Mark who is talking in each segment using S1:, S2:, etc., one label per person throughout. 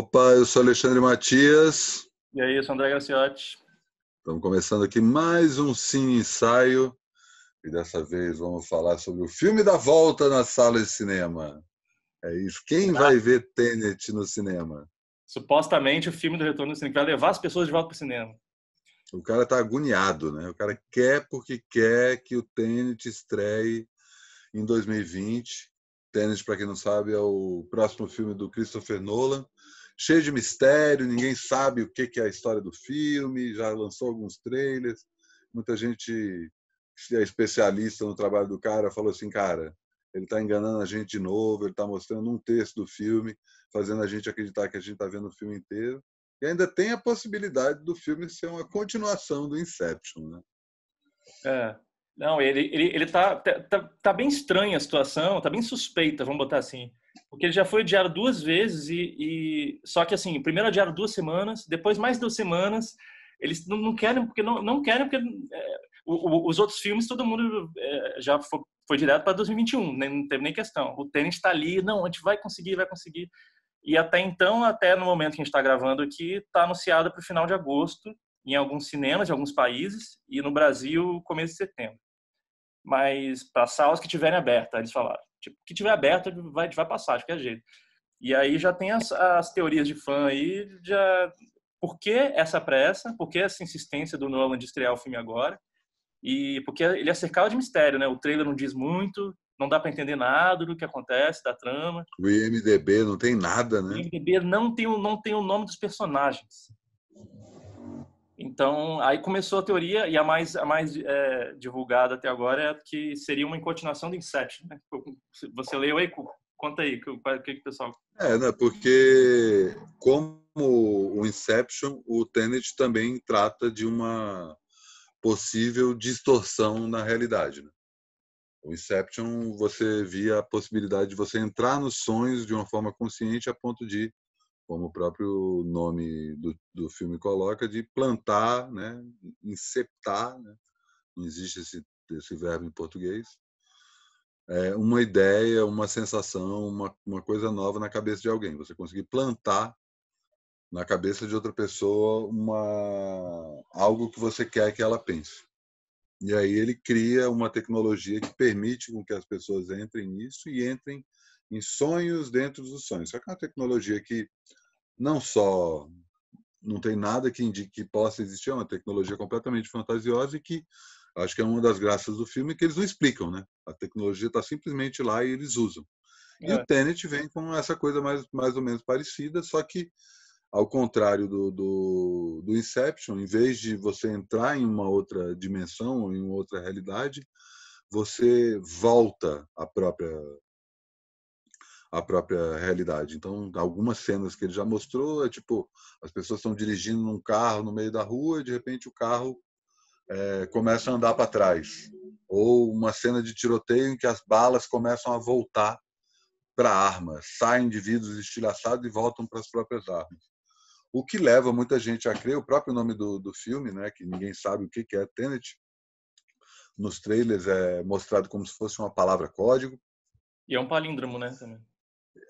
S1: Opa, eu sou Alexandre Matias. E aí, eu sou André Graciotti. Estamos começando aqui mais um Cine Ensaio. E dessa vez vamos falar sobre o filme da volta na sala de cinema. É isso. Quem vai ver Tenet no cinema?
S2: Supostamente o filme do Retorno do Cinema vai levar as pessoas de volta para o cinema.
S1: O cara está agoniado, né? O cara quer porque quer que o Tenet estreie em 2020. Tenet, para quem não sabe, é o próximo filme do Christopher Nolan cheio de mistério, ninguém sabe o que é a história do filme, já lançou alguns trailers, muita gente que é especialista no trabalho do cara falou assim, cara, ele está enganando a gente de novo, ele está mostrando um terço do filme, fazendo a gente acreditar que a gente está vendo o filme inteiro. E ainda tem a possibilidade do filme ser uma continuação do Inception, né?
S2: É. Não, ele, ele, ele tá, tá, tá, tá bem estranha a situação, tá bem suspeita, vamos botar assim. Porque ele já foi adiado duas vezes e, e, só que assim, primeiro adiaram duas semanas, depois mais duas semanas. Eles não, não querem porque não, não querem porque é, o, o, os outros filmes todo mundo é, já foi, foi direto para 2021, nem, não teve nem questão. O tênis está ali, não, a gente vai conseguir, vai conseguir. E até então, até no momento que a gente está gravando aqui, está anunciado para o final de agosto em alguns cinemas de alguns países e no Brasil começo de setembro mas para salas que tiverem aberta, eles falaram. Tipo, que tiver aberta vai, vai passar, de qualquer jeito. E aí já tem as, as teorias de fã aí, já... Por que essa pressa? Por que essa insistência do Nolan de estrear o filme agora? E porque ele é cercado de mistério, né? O trailer não diz muito, não dá para entender nada do que acontece, da trama.
S1: O IMDB não tem nada, né? O
S2: IMDB não tem o, não tem o nome dos personagens. Então, aí começou a teoria, e a mais, a mais é, divulgada até agora é que seria uma continuação do Inception. Né? Você leu aí? Conta aí, o que, o pessoal.
S1: É, né? porque como o Inception, o Tenet também trata de uma possível distorção na realidade. Né? O Inception, você via a possibilidade de você entrar nos sonhos de uma forma consciente a ponto de como o próprio nome do, do filme coloca, de plantar, né, inceptar, né, não existe esse, esse verbo em português, é uma ideia, uma sensação, uma, uma coisa nova na cabeça de alguém. Você conseguir plantar na cabeça de outra pessoa uma algo que você quer que ela pense. E aí ele cria uma tecnologia que permite com que as pessoas entrem nisso e entrem em sonhos dentro dos sonhos. Só que é uma tecnologia que não só não tem nada que indique que possa existir, é uma tecnologia completamente fantasiosa e que acho que é uma das graças do filme que eles não explicam, né? A tecnologia está simplesmente lá e eles usam. É. E o é. Tenet vem com essa coisa mais, mais ou menos parecida, só que ao contrário do, do, do, Inception, em vez de você entrar em uma outra dimensão, em outra realidade, você volta à própria a própria realidade. Então, algumas cenas que ele já mostrou é tipo as pessoas estão dirigindo num carro no meio da rua e de repente o carro é, começa a andar para trás, ou uma cena de tiroteio em que as balas começam a voltar para a arma, saem indivíduos estilhaçados e voltam para as próprias armas. O que leva muita gente a crer, o próprio nome do, do filme, né, que ninguém sabe o que, que é Tenet, nos trailers é mostrado como se fosse uma palavra código.
S2: E é um palíndromo, né? Também.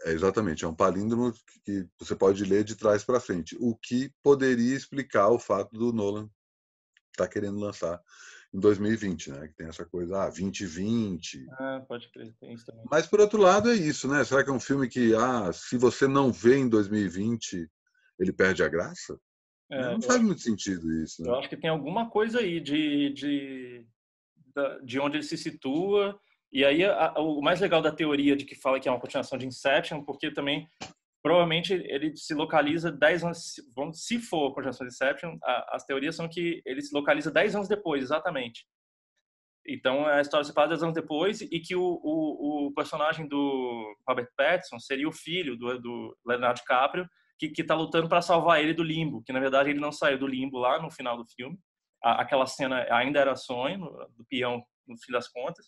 S1: É, exatamente, é um palíndromo que você pode ler de trás para frente, o que poderia explicar o fato do Nolan estar tá querendo lançar em 2020, né? Que tem essa coisa, ah, 2020.
S2: Ah, é, pode crer, tem isso também. Mas por outro
S1: lado é isso, né? Será que é um filme que, ah, se você não vê em 2020, ele perde a graça? É, né, não faz muito sentido isso. Né? Eu acho
S2: que tem alguma coisa aí de, de, de onde ele se situa e aí, a, o mais legal da teoria de que fala que é uma continuação de Inception, porque também, provavelmente, ele se localiza 10 anos, vamos, se for a continuação de Inception, a, as teorias são que ele se localiza 10 anos depois, exatamente. Então, a história se passa 10 anos depois e que o, o, o, personagem do Robert Pattinson seria o filho do, do Leonardo DiCaprio, que está lutando para salvar ele do limbo, que na verdade ele não saiu do limbo lá no final do filme. A, aquela cena ainda era sonho, do peão, no fim das contas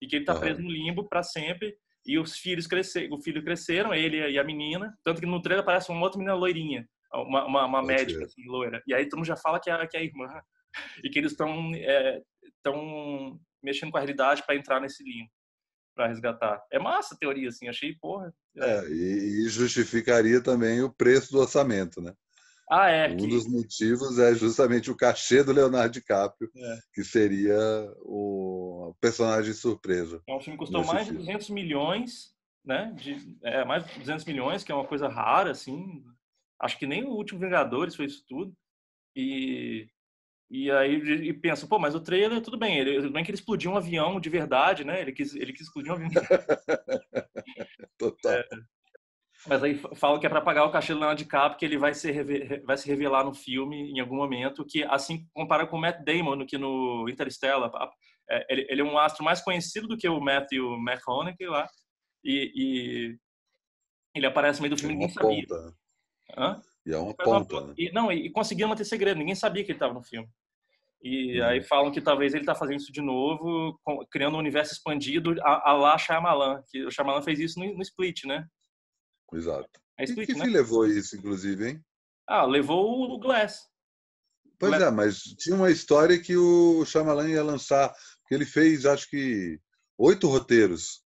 S2: e que ele está uhum. preso no limbo para sempre. E os filhos cresceram, o filho cresceram, ele e a menina. Tanto que no trailer aparece uma outra menina loirinha, uma, uma, uma médica assim, loira. E aí todo mundo já fala que é, que é a irmã. E que eles estão é, tão mexendo com a realidade para entrar nesse limbo para resgatar. É massa a teoria, assim, achei, porra.
S1: É, é e, justificaria também o preço do orçamento, né? Ah, é. Um que... dos motivos é justamente o cachê do Leonardo DiCaprio, é. que seria o personagem surpresa. É um filme que custou mais de
S2: 200 milhões, né? De, é, mais de 200 milhões, que é uma coisa rara, assim. Acho que nem o último Vingadores foi isso tudo. E, e aí e pensa, pô, mas o trailer, tudo bem, ele, tudo bem que ele explodiu um avião de verdade, né? Ele quis, ele quis explodir um avião. Total. É, mas aí fala que é para pagar o cachê do Leonardo DiCaprio, que ele vai se, vai se revelar no filme em algum momento, que assim compara com o Matt Damon, que no Interstellar, é, ele, ele é um astro mais conhecido do que o Matthew McConaughey lá, e, e ele aparece no meio do filme, é ninguém sabia. Ponta. Né? Hã? E
S1: é uma ponta,
S2: né? E, não, e, e conseguiu manter segredo, ninguém sabia que ele estava no filme. E hum. aí falam que talvez ele está fazendo isso de novo, criando um universo expandido a, a lá Shyamalan, que o Shyamalan fez isso no, no Split, né?
S1: Exato. A Split, e que, né? que levou isso, inclusive, hein?
S2: Ah, levou o Glass.
S1: Pois Glass. é, mas tinha uma história que o Shyamalan ia lançar, que ele fez, acho que, oito roteiros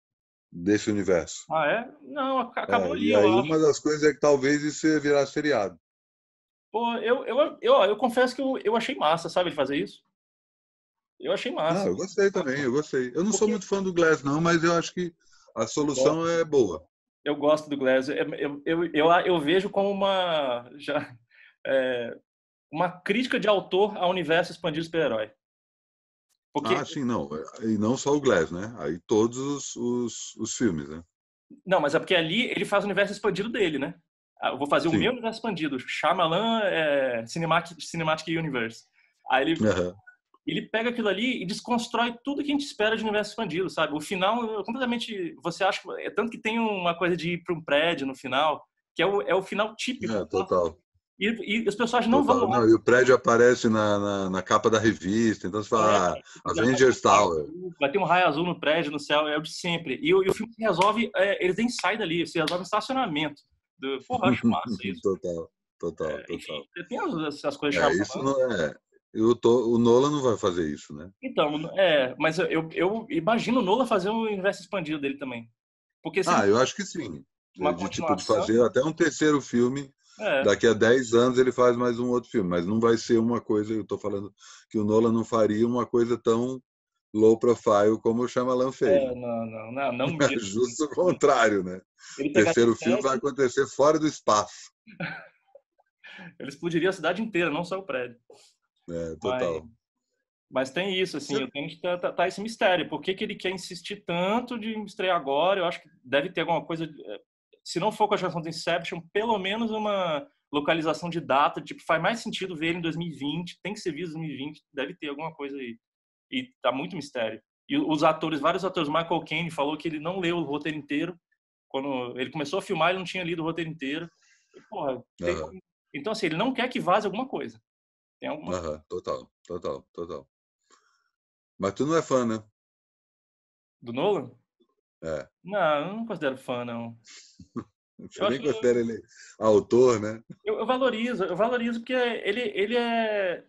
S1: desse universo.
S2: Ah, é? Não, é, acabou é, ali. E aí uma
S1: das coisas é que talvez isso virar seriado.
S2: Pô, eu, eu, eu, eu confesso que eu, eu achei massa, sabe, ele fazer isso. Eu achei massa. Ah, eu
S1: gostei também, eu gostei. Eu não porque... sou muito fã do Glass, não, mas eu acho que a solução
S2: é boa eu gosto do Glazer. Eu, eu, eu, eu, vejo como uma, já, é, uma crítica de autor ao universo expandido super-herói. Porque... Ah, sim,
S1: não. E não só o Glass, né? Aí todos os, os, os, filmes, né?
S2: Não, mas é porque ali ele faz o universo expandido dele, né? Ah, eu vou fazer sim. o meu universo expandido. Shyamalan é, Cinematic, Cinematic Universe. Aí ele uhum ele pega aquilo ali e desconstrói tudo que a gente espera de universo expandido, sabe? O final é completamente. Você acha. É tanto que tem uma coisa de ir para um prédio no final, que é o, é o final típico. É, total. E, e os personagens não total. vão.
S1: Não, e o prédio aparece na, na, na, capa da revista, então você fala é, ah, Avengers Tower.
S2: Vai ter um raio azul no prédio, no céu, é o de sempre. E, o, e o filme resolve. É, eles nem saem dali, você resolve estacionamento. Do, porra, acho
S1: massa isso. total. Total, é,
S2: total. É, tem as, as coisas é, isso não
S1: é, eu tô, o Nola não vai fazer isso, né?
S2: Então, é, mas eu, eu imagino o Nola fazer um universo expandido dele também. Porque se... Ah, eu
S1: acho que sim. Uma é de, tipo, de fazer até um terceiro filme. É. Daqui a 10 anos ele faz mais um outro filme, mas não vai ser uma coisa, eu estou falando que o Nola não faria uma coisa tão low profile como o Shyamalan fez. É,
S2: não, não, não, não é
S1: Justo o contrário, né?
S2: O terceiro filme vai
S1: acontecer fora do espaço.
S2: ele explodiria a cidade inteira, não só o prédio. É, total. Mas, mas tem isso, assim, Você... eu que tá, tá, tá, esse mistério. Por que, que ele quer insistir tanto de estrear agora? Eu acho que deve ter alguma coisa. Eh, se não for com a geração do Inception, pelo menos uma localização de data, tipo, faz mais sentido ver ele em 2020, tem que ser visto em 2020, deve ter alguma coisa aí. E tá muito mistério. E os atores, vários atores, Michael Caine falou que ele não leu o roteiro inteiro. Quando ele começou a filmar, ele não tinha lido o roteiro inteiro. E, porra, tem... Então, assim, ele não quer que vaze alguma coisa.
S1: Tem alguma. Aham, total, total, total. Mas tu não é fã, né? Do Nolan? É.
S2: Não, eu não considero fã, não. Você eu nem considero que... ele
S1: autor, né?
S2: Eu, eu, valorizo, eu valorizo porque ele, ele é.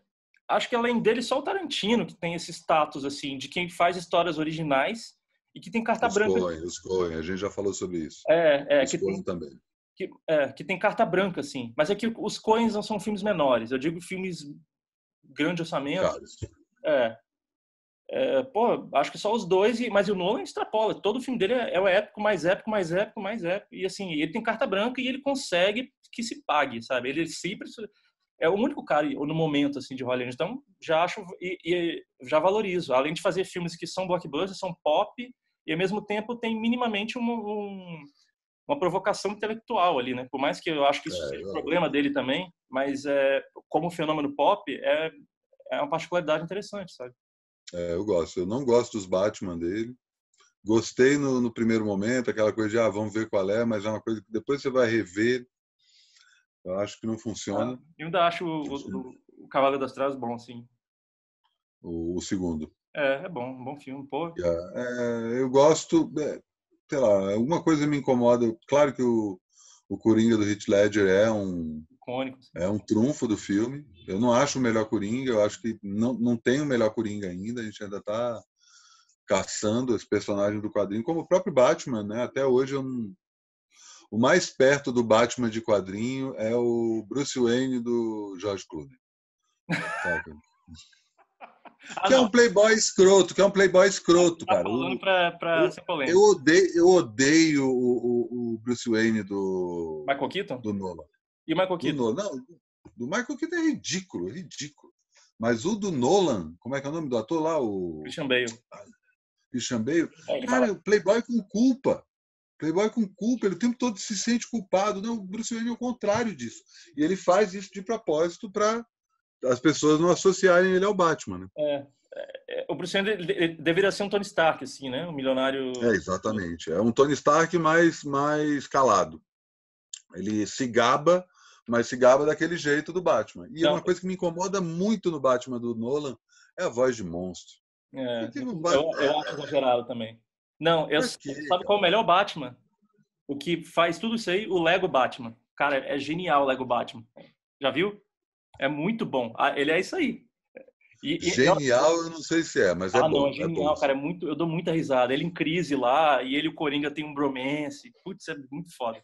S2: Acho que além dele, só o Tarantino que tem esse status, assim, de quem faz histórias originais e que tem carta os branca. Coen,
S1: os Coen, a gente já falou sobre isso.
S2: É, é. Os que Coen tem... também que, é, que tem carta branca, assim. Mas é que os Coens não são filmes menores. Eu digo filmes grande orçamento. Claro. É. é. Pô, acho que só os dois, mas o Nolan extrapola. Todo filme dele é, é o épico, mais épico, mais épico, mais épico. E assim, ele tem carta branca e ele consegue que se pague, sabe? Ele sempre é o único cara no momento assim de Hollywood. Então já acho e, e, já valorizo. Além de fazer filmes que são blockbusters, são pop e ao mesmo tempo tem minimamente um, um uma provocação intelectual ali, né? Por mais que eu acho que isso é, seja problema dele também, mas é, como fenômeno pop é, é uma particularidade interessante, sabe?
S1: É, eu gosto. Eu não gosto dos Batman dele. Gostei no, no, primeiro momento, aquela coisa de ah, vamos ver qual é, mas é uma coisa que depois você vai rever. Eu acho que não funciona. Ah,
S2: eu ainda acho o, o, o Cavaleiro das Trevas bom, sim.
S1: O, o, segundo.
S2: É, é bom, um bom filme, pô.
S1: Ah, é, eu gosto. É, sei lá, alguma coisa me incomoda. Claro que o, o Coringa do Heath Ledger é um Icônico, é um trunfo do filme. Eu não acho o melhor Coringa, eu acho que não, não tem o melhor Coringa ainda, a gente ainda está caçando esse personagem do quadrinho, como o próprio Batman, né? Até hoje eu não... o mais perto do Batman de quadrinho é o Bruce Wayne do George Clooney. Ah, que não. é um playboy escroto, que é um playboy escroto, tá cara. Falando
S2: pra, pra eu,
S1: Eu odeio, eu odeio o, o, o Bruce Wayne do. Michael Keaton? Do Nolan.
S2: E o Michael Keaton? Do Nolan. Não,
S1: do Michael Keaton é ridículo, é ridículo. Mas o do Nolan, como é que é o nome do ator lá? O... Christian Bale. Ah, Christian Bale. É, cara, o playboy com culpa. Playboy com culpa, ele o tempo todo se sente culpado. Não, o Bruce Wayne é o contrário disso. E ele faz isso de propósito para as pessoas não associarem ele ao Batman, né?
S2: É. é o Bruce Wayne deveria ser um Tony Stark, assim, né? Um milionário. É,
S1: exatamente. É um Tony Stark mais, mais calado. Ele se gaba, mas se gaba daquele jeito do Batman. E então, é uma coisa que me incomoda muito no Batman do Nolan é a voz de monstro.
S2: É, um Batman... eu, eu, acho é. exagerado também. Não, eu, que, sabe qual é o melhor Batman? O que faz tudo isso aí? O Lego Batman. Cara, é genial o Lego Batman. Já viu? É muito bom. Ah, ele é isso aí. E, genial,
S1: eu... eu não sei se é, mas é ah, é, é bom. Ah, não, genial, é bom. cara.
S2: É muito, eu dou muita risada. Ele em crise lá, e ele e o Coringa tem um bromance. Putz, é muito foda.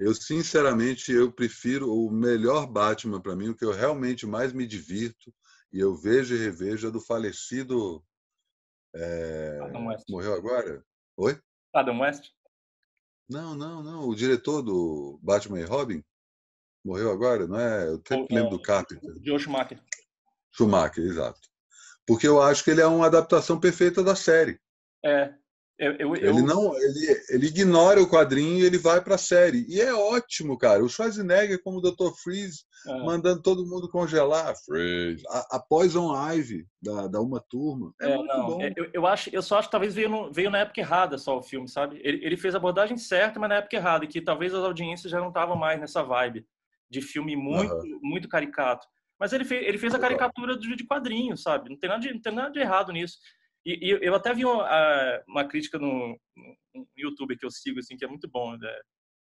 S1: Eu, sinceramente, eu prefiro o melhor Batman para mim, o que eu realmente mais me divirto, e eu vejo e revejo, é do falecido... É... Adam West. Morreu agora?
S2: Oi? Adam West?
S1: Não, não, não. O diretor do Batman e Robin? morreu agora, não é? Eu sempre o, lembro do Carpenter.
S2: de Schumacher.
S1: Schumacher, exato. Porque eu acho que ele é uma adaptação perfeita da série. É.
S2: Eu, eu, ele não,
S1: ele, ele ignora o quadrinho e ele vai para a série. E é ótimo, cara. O Schwarzenegger como o Dr. Freeze é. mandando todo mundo congelar. Freeze. A, a Poison Ivy da, da uma turma. É, é
S2: muito não. bom. É, eu, eu, acho, eu só acho que talvez veio, no, veio na época errada só o filme, sabe? Ele, ele fez a abordagem certa, mas na época errada, que talvez as audiências já não estavam mais nessa vibe de filme muito, uhum. muito caricato. Mas ele, fez, ele fez a caricatura de, de quadrinho, sabe? Não tem nada de, não tem nada de errado nisso. E, e eu até vi uma, uma crítica no, no, YouTube que eu sigo, assim, que é muito bom, né?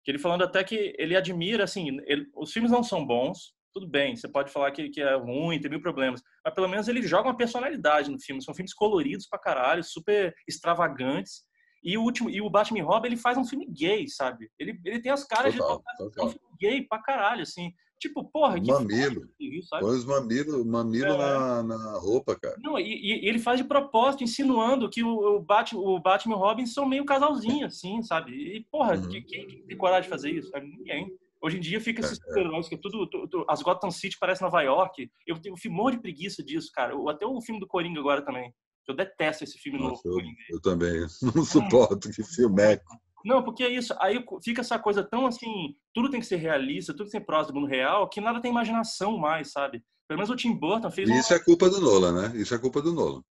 S2: que ele falando até que ele admira, assim, ele, os filmes não são bons, tudo bem, você pode falar que, que é ruim, tem mil problemas, mas pelo menos ele joga uma personalidade no filme. São filmes coloridos pra caralho, super extravagantes, e o último, e o Batman Robin, ele faz um filme gay, sabe? Ele, ele tem as caras total, de total. um filme gay pra caralho, assim. Tipo, porra, que mamilo. Põe os
S1: mamilos, mamilo é. na, na roupa, cara.
S2: Não, e, e, ele faz de propósito, insinuando que o, o, Batman, o Batman e o Robin são meio casalzinho, assim, sabe? E, porra, uhum. quem, quem tem coragem de fazer isso? É, ninguém. Hoje em dia fica é, esses é. super-heróis que tudo, tudo, As Gotham City parece Nova York. Eu tenho um monte de preguiça disso, cara. Até o filme do Coringa agora também. Eu detesto esse filme Nossa, novo. Eu,
S1: eu, também. Não suporto que filmeco. É.
S2: Não, porque é isso. Aí fica essa coisa tão assim, tudo tem que ser realista, tudo tem que ser próximo do mundo real, que nada tem imaginação mais, sabe? Pelo menos o Tim Burton fez. Isso é culpa do
S1: Nola, né? Isso é culpa do Nola.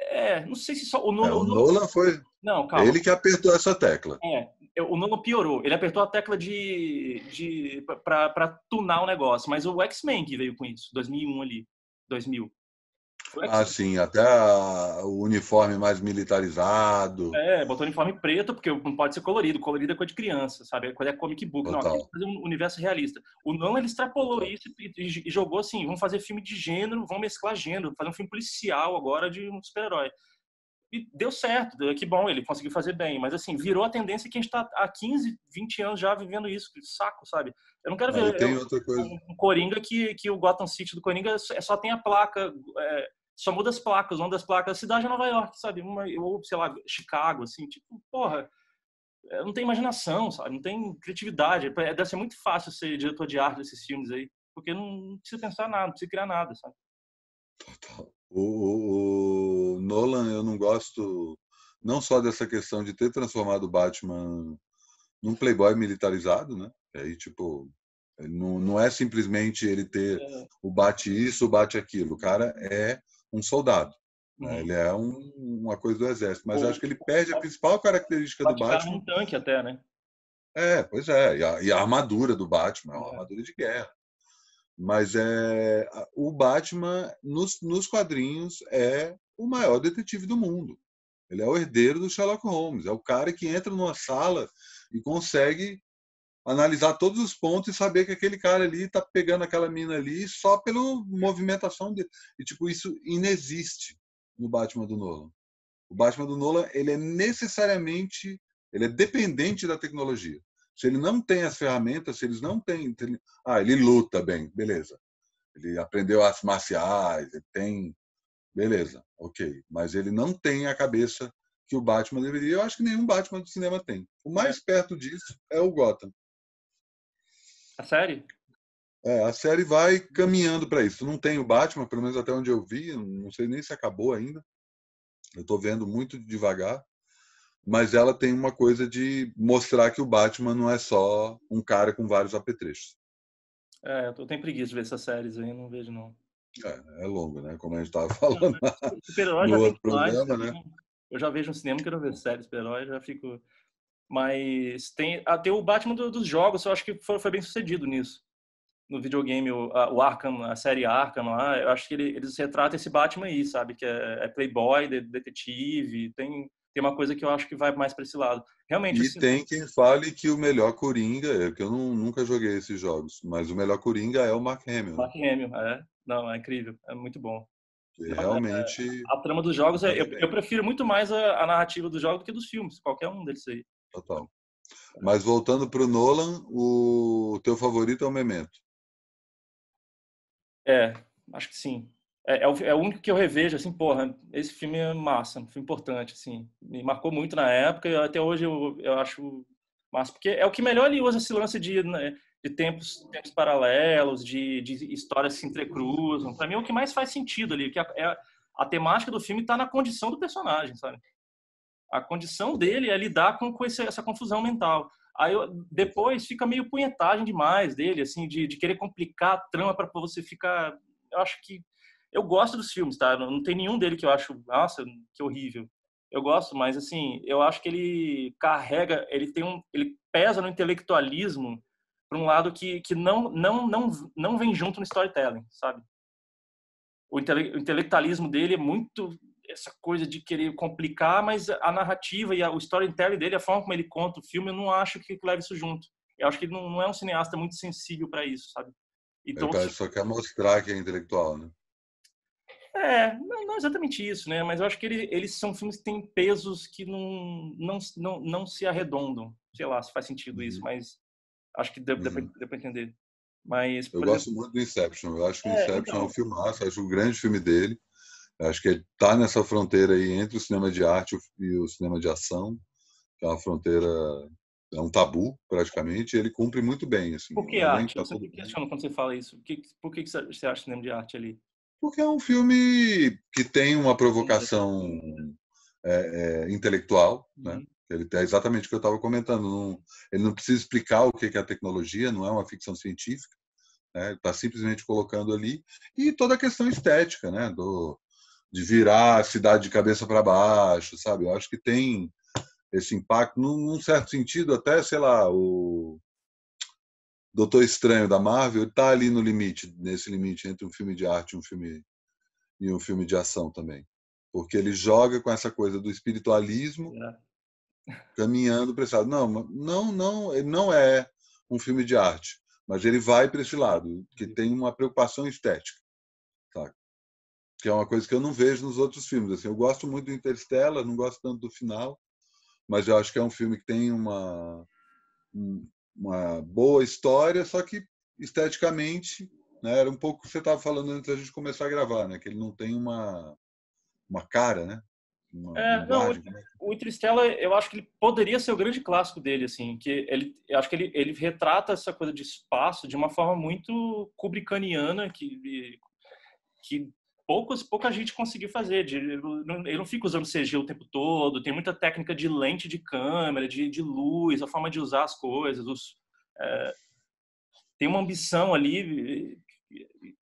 S2: É, é, não sei se só o Nola É, o Nola foi. Não, calma. Ele que apertou essa tecla. É, é o Nola piorou. Ele apertou a tecla de, de para tunar o negócio, mas o X-Men que veio com isso, 2001 ali, 2000
S1: assim Ah, né? sim, até o uniforme mais militarizado.
S2: É, botou uniforme preto, porque não pode ser colorido. Colorido é coisa de criança, sabe? qual é, é comic book, Total. não, fazer um universo realista. O não ele extrapolou Total. isso e, e, e, jogou assim: vamos fazer filme de gênero, vamos mesclar gênero, fazer um filme policial agora de um super-herói. E deu certo, que bom, ele conseguiu fazer bem. Mas assim, virou a tendência que a gente está há 15, 20 anos já vivendo isso, saco, sabe? Eu não quero ver eu, um Coringa que, que o Gotham City do Coringa é só tem a placa é, só muda as placas, uma das placas, cidade de Nova York, sabe? Uma, ou, sei lá, Chicago, assim, tipo, porra, é, não tem imaginação, sabe? Não tem criatividade. É, deve ser muito fácil ser diretor de arte desses filmes aí, porque não precisa pensar nada, não precisa criar nada, sabe?
S1: O, o, o Nolan, eu não gosto não só dessa questão de ter transformado o Batman num playboy militarizado, né? Aí, tipo, não, não é simplesmente ele ter é. o bate isso, o bate aquilo. O cara é um soldado. Né, uhum. Né? Ele é um, uma coisa do exército. Mas acho que ele perde a principal característica do Batman. um tanque até, né? É, pois é. E a, e a armadura do Batman é uma é. armadura de guerra. Mas é o Batman, nos, nos quadrinhos, é o maior detetive do mundo. Ele é o herdeiro do Sherlock Holmes. É o cara que entra numa sala e consegue analisar todos os pontos e saber que aquele cara ali está pegando aquela mina ali só pela movimentação dele. E, tipo, isso inexiste no Batman do Nolan. O Batman do Nolan, ele é necessariamente, ele é dependente da tecnologia. Se ele não tem as ferramentas, se eles não têm... Ele... Ah, ele luta bem, beleza. Ele aprendeu artes marciais, ele tem... Beleza, ok. Mas ele não tem a cabeça que o Batman deveria. Eu acho que nenhum Batman do cinema tem. O mais é. perto disso é o Gotham. A série? É, a série vai caminhando para isso. Não tem o Batman, pelo menos até onde eu vi, não sei nem se acabou ainda. Eu estou vendo muito devagar. Mas ela tem uma coisa de mostrar que o Batman não é só um cara com vários apetrechos.
S2: É, eu tenho preguiça de ver essas séries aí, não vejo não.
S1: É, é longo, né? Como a gente tava falando
S2: não, no outro problema mais, né? Eu já vejo um cinema, quero ver séries, super-herói, já fico... Mas tem até o Batman do, dos jogos, eu acho que foi, foi, bem sucedido nisso. No videogame, o, a, o Arkham, a série Arkham lá, eu acho que ele, eles retratam esse Batman aí, sabe? Que é, é playboy, de, detetive, tem, tem uma coisa que eu acho que vai mais para esse lado. Realmente. E assim, tem quem
S1: fale que o melhor Coringa, é que eu não, nunca joguei esses jogos, mas o melhor Coringa é o Mark Hamill. Né? Mark
S2: Hamill, é. Não, é incrível, é muito bom. É,
S1: realmente.
S2: A, a, a, trama dos jogos, é, eu, eu, prefiro muito mais a, a narrativa dos jogos do que dos filmes, qualquer um deles aí
S1: total. Mas voltando para o Nolan, o teu favorito é o Memento.
S2: É, acho que sim. É, é, o, é, o, único que eu revejo, assim, porra, esse filme é massa, foi filme importante, assim. Me marcou muito na época e até hoje eu, eu acho massa. Porque é o que melhor ele usa esse lance de, né, de tempos, tempos paralelos, de, de histórias que se entrecruzam. Para mim é o que mais faz sentido ali, que a, é, a temática do filme está na condição do personagem, sabe? A condição dele é lidar com, com esse, essa confusão mental. Aí eu, depois fica meio punhetagem demais dele, assim, de, de querer complicar a trama para você ficar. Eu acho que. Eu gosto dos filmes, tá? Não, não tem nenhum dele que eu acho, nossa, que horrível. Eu gosto, mas assim, eu acho que ele carrega, ele tem um, ele pesa no intelectualismo para um lado que, que não, não, não, não vem junto no storytelling, sabe? O, intele, o intelectualismo dele é muito essa coisa de querer complicar, mas a narrativa e a, o storytelling dele, a forma como ele conta o filme, eu não acho que leve isso junto. Eu acho que ele não, não é um cineasta muito sensível para isso, sabe? Então, ele tá,
S1: só quer mostrar que é intelectual, né?
S2: É, não, não, exatamente isso, né? Mas eu acho que ele, eles são filmes que têm pesos que não, não, não, não se arredondam. Sei lá se faz sentido uhum. isso, mas acho que deu, uhum. deu para entender. Mas, eu exemplo... gosto
S1: muito do Inception. Eu acho que é, Inception então... é um então. filmaço, acho um grande filme dele. Acho que está nessa fronteira aí entre o cinema de arte e o cinema de ação, que é uma fronteira é um tabu praticamente. E ele cumpre muito bem assim.
S2: Por que né? arte? Tá quando você fala isso. Por que você acha cinema de arte ali?
S1: Porque é um filme que tem uma provocação é, é, intelectual, né? Uhum. Ele é exatamente o que eu estava comentando. Não, ele não precisa explicar o que é a tecnologia, não é uma ficção científica. Né? está simplesmente colocando ali. E toda a questão estética, né? Do, de virar a cidade de cabeça para baixo, sabe? Eu acho que tem esse impacto, num, num certo sentido, até, sei lá, o Doutor Estranho da Marvel está ali no limite, nesse limite entre um filme de arte e um filme, e um filme de ação também. Porque ele joga com essa coisa do espiritualismo é. caminhando para esse lado. Não, não, não, ele não é um filme de arte, mas ele vai para esse lado, que tem uma preocupação estética que é uma coisa que eu não vejo nos outros filmes. Assim, eu gosto muito do Interstellar, não gosto tanto do final, mas eu acho que é um filme que tem uma uma boa história, só que esteticamente, né, era um pouco o que você estava falando antes da gente começar a gravar, né, que ele não tem uma uma cara, né?
S2: Uma, é, uma não, o, né? o Interstellar, eu acho que ele poderia ser o grande clássico dele, assim, que ele, eu acho que ele, ele retrata essa coisa de espaço de uma forma muito kubrickaniana, que que poucos, pouca gente conseguiu fazer. eu, não, fico usando CG o tempo todo, tem muita técnica de lente de câmera, de, de luz, a forma de usar as coisas. Os, é, tem uma ambição ali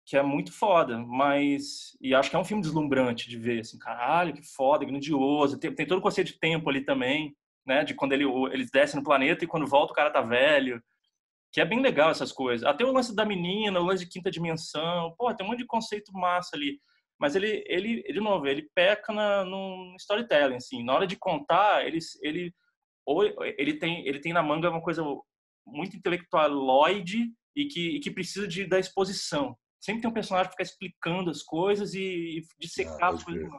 S2: que é muito foda, mas. E acho que é um filme deslumbrante de ver, assim, caralho, que foda, grandioso. Tem, tem todo o conceito de tempo ali também, né? De quando ele, eles descem no planeta e quando volta o cara tá velho que é bem legal essas coisas. Até ah, o lance da menina, o lance de quinta dimensão, pô, tem um monte de conceito massa ali. Mas ele, ele, de novo, ele peca na, no storytelling, assim. Na hora de contar, ele, ele, ou ele tem, ele tem na manga uma coisa muito intelectualoide e que, e que precisa de, da exposição. Sempre tem um personagem que fica explicando as coisas e, e dissecar ah, as coisas. Ah,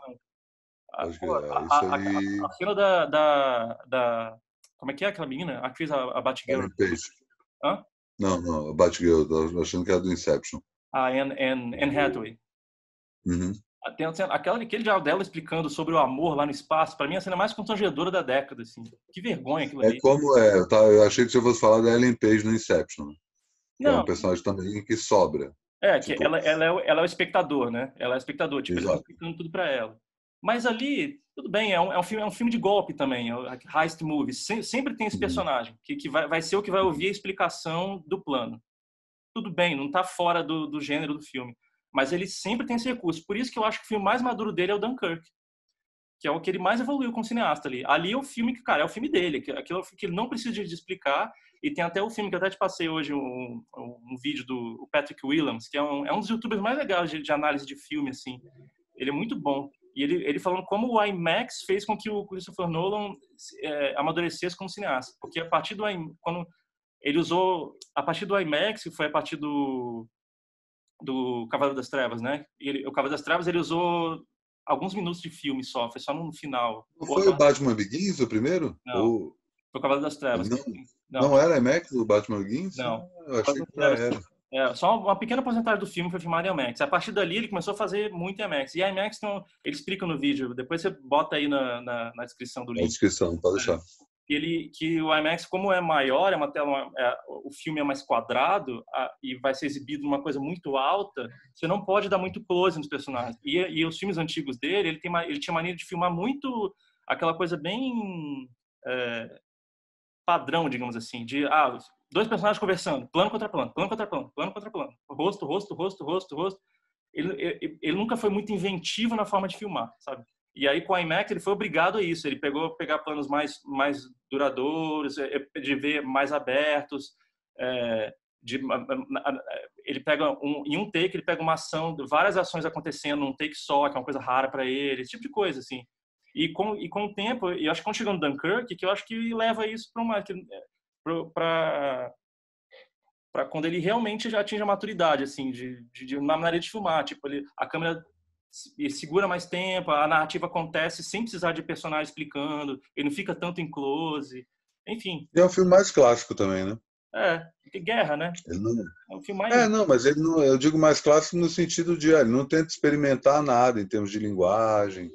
S2: a,
S1: ah, a,
S2: cena da, da, da, Como é que é aquela menina? A atriz, a, a Batgirl. Ellen Page. Hã?
S1: Não, não, Batgirl, eu achando que era do Inception.
S2: A ah, Anne, Anne, Anne uhum. Hathaway. Uhum. Ah, tem, tem, aquela, aquele diálogo dela explicando sobre o amor lá no espaço, para mim é a cena mais constrangedora da década, assim. Que vergonha aquilo
S1: é ali. É como é, eu achei que você fosse falar da Ellen Page no Inception. Não. Né? É um personagem também que sobra.
S2: É, tipo... que ela, ela, é, ela é o espectador, né? Ela é o espectador, tipo, tá Exato. eles explicando tudo para ela. Mas ali, tudo bem, é um, é um, filme, é um filme de golpe também, é heist movie. sempre tem esse uhum. personagem, que, que vai, vai ser o que vai ouvir a explicação do plano. Tudo bem, não está fora do, do gênero do filme. Mas ele sempre tem esse recurso. Por isso que eu acho que o filme mais maduro dele é o Dunkirk. Que é o que ele mais evoluiu como cineasta ali. Ali é o filme que, cara, é o filme dele. Aquilo é que ele não precisa de explicar. E tem até o filme que eu até te passei hoje, um, um vídeo do Patrick Williams, que é um, é um dos youtubers mais legais de, de análise de filme, assim. Ele é muito bom. E ele, ele falando como o IMAX fez com que o Christopher Nolan é, amadurecesse como cineasta. Porque a partir do IMAX, quando ele usou, a partir do IMAX, que foi a partir do, do Cavaleiro das Trevas, né? Ele, o Cavaleiro das Trevas, ele usou alguns minutos de filme só, foi só no final. Não foi o,
S1: Batman Begins o primeiro? Não,
S2: foi o Cavaleiro das Trevas. Não,
S1: não. não era IMAX o Batman Begins? Não. Eu achei que era.
S2: É, só uma pequena porcentagem do filme foi filmado em IMAX. A partir dali, ele começou a fazer muito em IMAX. E IMAX, tem ele explica no vídeo, depois você bota aí na, na, na descrição do link. Na
S1: descrição, pode é. deixar.
S2: Ele, que o IMAX, como é maior, é uma tela, é, o filme é mais quadrado a, e vai ser exibido numa coisa muito alta, você não pode dar muito close nos personagens. E, e os filmes antigos dele, ele, tem, ele tinha maneira de filmar muito aquela coisa bem... É, padrão, digamos assim, de ah, dois personagens conversando, plano contra plano, plano contra plano, plano contra plano, rosto, rosto, rosto, rosto, rosto. Ele, ele, ele nunca foi muito inventivo na forma de filmar, sabe? E aí com a IMAX ele foi obrigado a isso, ele pegou pegar planos mais mais duradouros, é, é, de ver mais abertos, é, de, ele pega um, em um take ele pega uma ação, várias ações acontecendo num take só, que é uma coisa rara para ele, esse tipo de coisa assim. E com, e com o tempo, e acho que quando chegando Dunkirk, que eu acho que leva isso para uma. Que, para para quando ele realmente já atinge a maturidade, assim, de, de, de na maneira de filmar, tipo, ele, a câmera segura mais tempo, a narrativa acontece sem precisar de personagem explicando, ele não fica tanto em close, enfim.
S1: E é um filme mais clássico também, né?
S2: É, guerra, né? Não... É um filme mais... É,
S1: não, mas ele não, eu digo mais clássico no sentido de ele não tenta experimentar nada em termos de linguagem,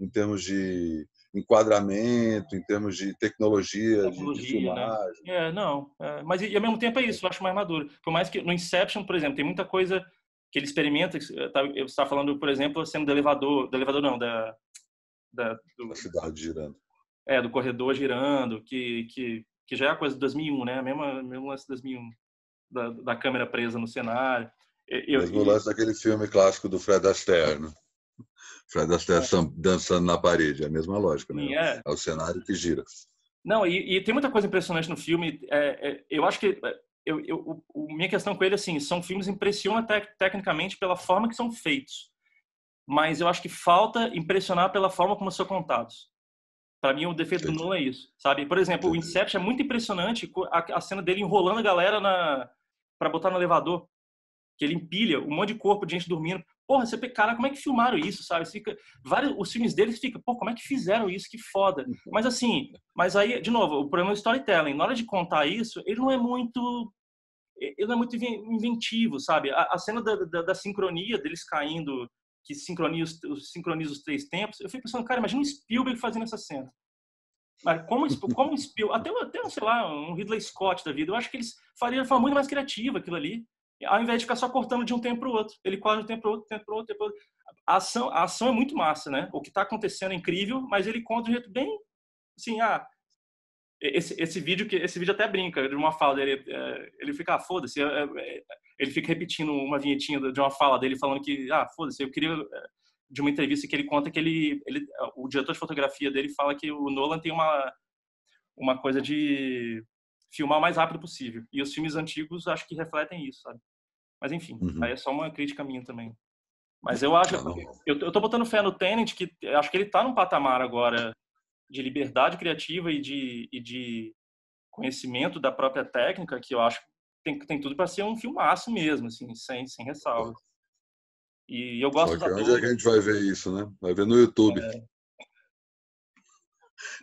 S1: em termos de enquadramento, em termos de tecnologia, tecnologia de, de né? filmagem.
S2: Né? É, não. É, mas e, ao mesmo tempo é isso, eu acho mais maduro. Por mais que no Inception, por exemplo, tem muita coisa que ele experimenta. Que, eh, tá, eu estava falando, por exemplo, sendo do elevador, do elevador não, da. da do, cidade girando. É, do corredor girando, que, que, que já é a coisa de 2001, né? Mesmo, mesmo lance de 2001, da, da câmera presa no cenário. Eu, Mesmo eu,
S1: lance daquele filme clássico do Fred Astaire, né? Fred Astaire é. dançando na parede, é a mesma lógica, né? é. é. o cenário que gira.
S2: Não, e, e tem muita coisa impressionante no filme. É, é, eu acho que é, eu, eu, o, minha questão com ele assim, são filmes impressionam te, tecnicamente pela forma que são feitos, mas eu acho que falta impressionar pela forma como são contados. Para mim, o defeito Entendi. do Nolan é isso, sabe? Por exemplo, Entendi. o Inception é muito impressionante a, a cena dele enrolando a galera para botar no elevador, que ele empilha um monte de corpo de gente dormindo porra, você cara, como é que filmaram isso, sabe? Fica, vários, os filmes deles fica, pô, como é que fizeram isso? Que foda. Uhum. Mas assim, mas aí, de novo, o problema é o storytelling. Na hora de contar isso, ele não é muito ele não é muito inventivo, sabe? A, a cena da, da, da, sincronia deles caindo, que sincroniza, sincroniza os três tempos, eu fico pensando, cara, imagina um Spielberg fazendo essa cena. Mas como, como Spielberg, até, até, sei lá, um Ridley Scott da vida, eu acho que eles fariam de forma muito mais criativa aquilo ali ao invés de ficar só cortando de um tempo para o outro. Ele corta de um tempo para o outro, tempo para outro, tempo outro. A ação, a ação é muito massa, né? O que está acontecendo é incrível, mas ele conta de um jeito bem, assim, ah, esse, esse vídeo que esse vídeo até brinca de uma fala dele, é, ele fica ah, foda-se, é, é, ele fica repetindo uma vinhetinha de uma fala dele falando que ah, foda-se, eu queria de uma entrevista que ele conta que ele, ele o diretor de fotografia dele fala que o Nolan tem uma uma coisa de filmar o mais rápido possível. E os filmes antigos acho que refletem isso, sabe? Mas enfim, uhum. aí é só uma crítica minha também. Mas eu acho. Tá eu, eu tô botando fé no Tenet, que acho que ele tá num patamar agora de liberdade criativa e de, e de conhecimento da própria técnica, que eu acho que tem, tem tudo para ser um filmaço mesmo, assim, sem, sem ressalvas. E eu gosto Só que onde é que
S1: a gente vai ver isso, né? Vai ver no YouTube. É.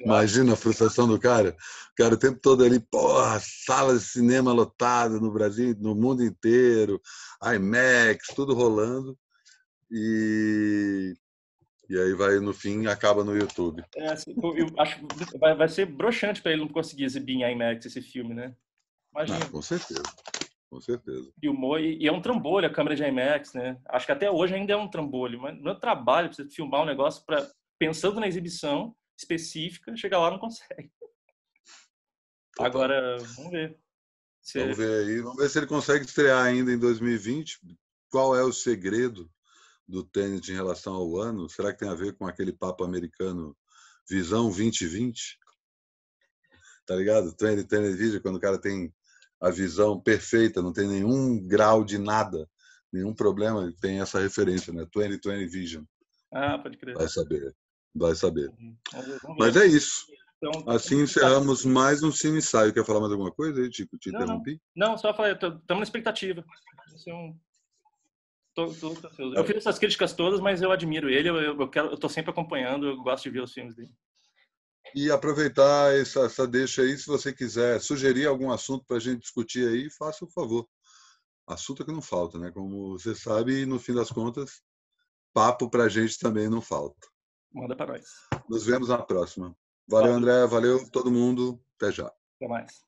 S1: Imagina a frustração do cara. O cara o tempo todo ali, porra, sala de cinema lotada no Brasil, no mundo inteiro, IMAX, tudo rolando. E, e aí vai, no fim, acaba no YouTube.
S2: É, assim, eu acho vai, vai ser broxante para ele não conseguir exibir em IMAX esse filme, né? Imagina. Ah,
S1: com certeza. Com certeza.
S2: Filmou e, é um trambolho a câmera de IMAX, né? Acho que até hoje ainda é um trambolho, mas meu é trabalho precisa filmar um negócio para pensando na exibição específica, chega lá não consegue. Total. Agora, vamos ver. Se... Vamos
S1: ver aí, vamos ver se ele consegue estrear ainda em 2020. Qual é o segredo do tênis em relação ao ano? Será que tem a ver com aquele papo americano Visão 2020? Tá ligado? Tênis, tênis, vídeo, quando o cara tem a visão perfeita, não tem nenhum grau de nada, nenhum problema, tem essa referência, né? 2020 Vision.
S2: Ah, pode crer. Vai
S1: saber. Vai saber. Uhum. Mas é isso. Então, assim encerramos mais um Cine Ensaio. Quer falar mais alguma
S2: coisa, Tico? Te não, interrompi? Não, não só falei, estamos na expectativa. É tô, tô, tô, eu fiz essas críticas todas, mas eu admiro ele, eu, eu, eu sempre acompanhando, eu gosto de ver os filmes dele.
S1: E aproveitar essa, essa deixa aí, se você quiser sugerir algum assunto para a gente discutir aí, faça o favor. Assunto que não falta, né? Como você sabe, no fim das contas, papo para a gente também não falta.
S2: Manda para nós. Nos vemos na próxima. Valeu, André. Valeu todo mundo. Até já. Até mais.